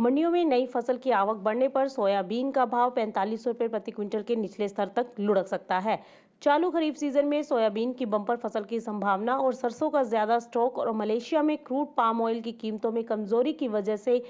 मंडियों में नई फसल की आवक बढ़ने पर सोयाबीन का भाव पैंतालीस रुपए प्रति क्विंटल के निचले स्तर तक लुढ़क सकता है चालू खरीफ सीजन में सोयाबीन की बम्पर फसल की संभावना और सरसों का ज्यादा स्टॉक और मलेशिया में क्रूड पाम ऑयल की कीमतों में कमजोरी की वजह से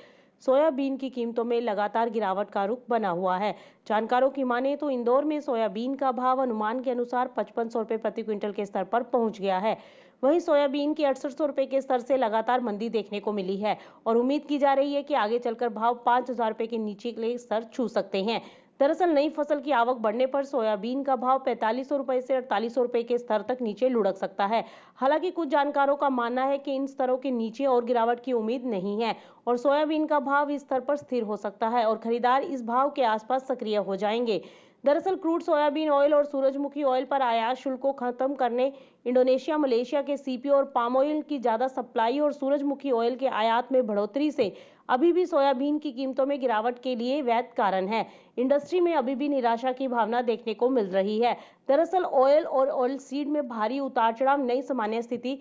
सोयाबीन की कीमतों में लगातार गिरावट का रुख बना हुआ है जानकारों की माने तो इंदौर में सोयाबीन का भाव अनुमान के अनुसार पचपन सौ रुपए प्रति क्विंटल के स्तर पर पहुंच गया है वहीं सोयाबीन की अड़सठ सौ रुपये के स्तर से लगातार मंदी देखने को मिली है और उम्मीद की जा रही है कि आगे चलकर भाव पाँच हजार के नीचे के स्तर छू सकते हैं दरअसल नई फसल की आवक बढ़ने पर सोयाबीन का भाव पैंतालीस सौ रुपए से अड़तालीस सौ रुपए के स्तर तक नीचे लुढ़क सकता है हालांकि कुछ जानकारों का मानना है कि इन स्तरों के नीचे और गिरावट की उम्मीद नहीं है और सोयाबीन का भाव इस स्तर पर स्थिर हो सकता है और खरीदार इस भाव के आसपास सक्रिय हो जाएंगे दरअसल क्रूड सोयाबीन ऑयल और सूरजमुखी ऑयल पर आयात शुल्क को खत्म करने इंडोनेशिया मलेशिया के सीपीओ और पाम ऑयल की ज्यादा सप्लाई और सूरजमुखी ऑयल के आयात में बढ़ोतरी से अभी भी सोयाबीन की कीमतों में गिरावट के लिए वैध कारण है इंडस्ट्री में अभी भी निराशा की भावना देखने को मिल रही है दरअसल ऑयल और ऑयल सीड में भारी उतार चढ़ाव नई सामान्य स्थिति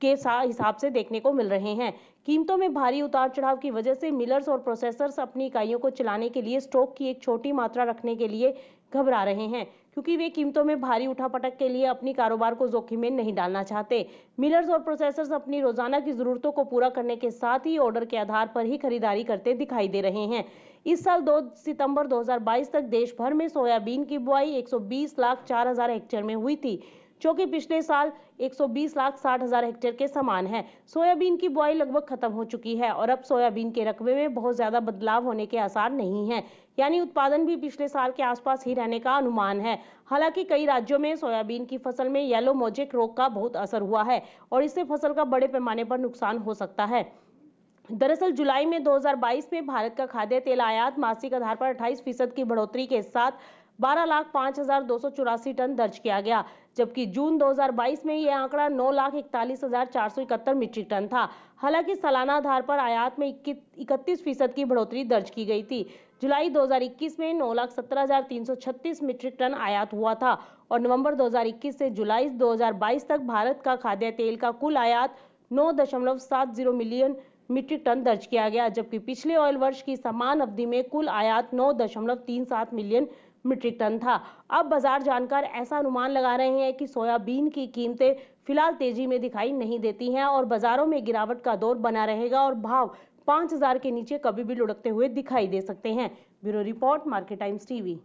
के हिसाब से देखने को मिल रहे हैं कीमतों में भारी उतार चढ़ाव की वजह से मिलर्स और प्रोसेसर्स अपनी इकाइयों को चलाने के लिए स्टॉक की एक छोटी मात्रा रखने के लिए घबरा रहे हैं क्योंकि वे कीमतों में भारी उठापटक के लिए अपनी कारोबार को जोखिम में नहीं डालना चाहते मिलर्स और प्रोसेसर्स अपनी रोजाना की जरूरतों को पूरा करने के साथ ही ऑर्डर के आधार पर ही खरीदारी करते दिखाई दे रहे हैं इस साल 2 सितंबर 2022 तक देश भर में सोयाबीन की बुआई 120 लाख चार हजार हेक्टेयर में हुई थी जो कि पिछले साल 120 लाख साठ हजार हेक्टेयर के समान है सोयाबीन की बुआई लगभग खत्म हो चुकी है और अब सोयाबीन के रकबे में बहुत ज्यादा बदलाव होने के आसार नहीं है यानी उत्पादन भी पिछले साल के आसपास ही रहने का अनुमान है हालांकि कई राज्यों में सोयाबीन की फसल में येलो मोजेक रोग का बहुत असर हुआ है और इससे फसल का बड़े पैमाने पर नुकसान हो सकता है दरअसल जुलाई में 2022 में भारत का खाद्य तेल आयात मासिक आधार पर 28 फीसद की बढ़ोतरी के साथ बारह लाख पाँच हजार दो सौ चौरासी टन दर्ज किया गया जबकि जून 2022 में यह आंकड़ा नौ लाख इकतालीस हजार चार सौ इकहत्तर मीट्रिक टन था हालांकि सालाना आधार पर आयात में इकतीस फीसद की बढ़ोतरी दर्ज की गई थी जुलाई 2021 में नौ लाख सत्रह हजार तीन सौ छत्तीस मीट्रिक टन आयात हुआ था और नवंबर 2021 से जुलाई 2022 तक भारत का खाद्य तेल का कुल आयात नौ दशमलव सात जीरो मिलियन मीट्रिक टन दर्ज किया गया जबकि पिछले ऑयल वर्ष की समान अवधि में कुल आयात 9.37 मिलियन मीट्रिक टन था अब बाजार जानकार ऐसा अनुमान लगा रहे हैं कि सोयाबीन की कीमतें फिलहाल तेजी में दिखाई नहीं देती हैं और बाजारों में गिरावट का दौर बना रहेगा और भाव 5000 के नीचे कभी भी लुढ़कते हुए दिखाई दे सकते हैं bureau report market Times TV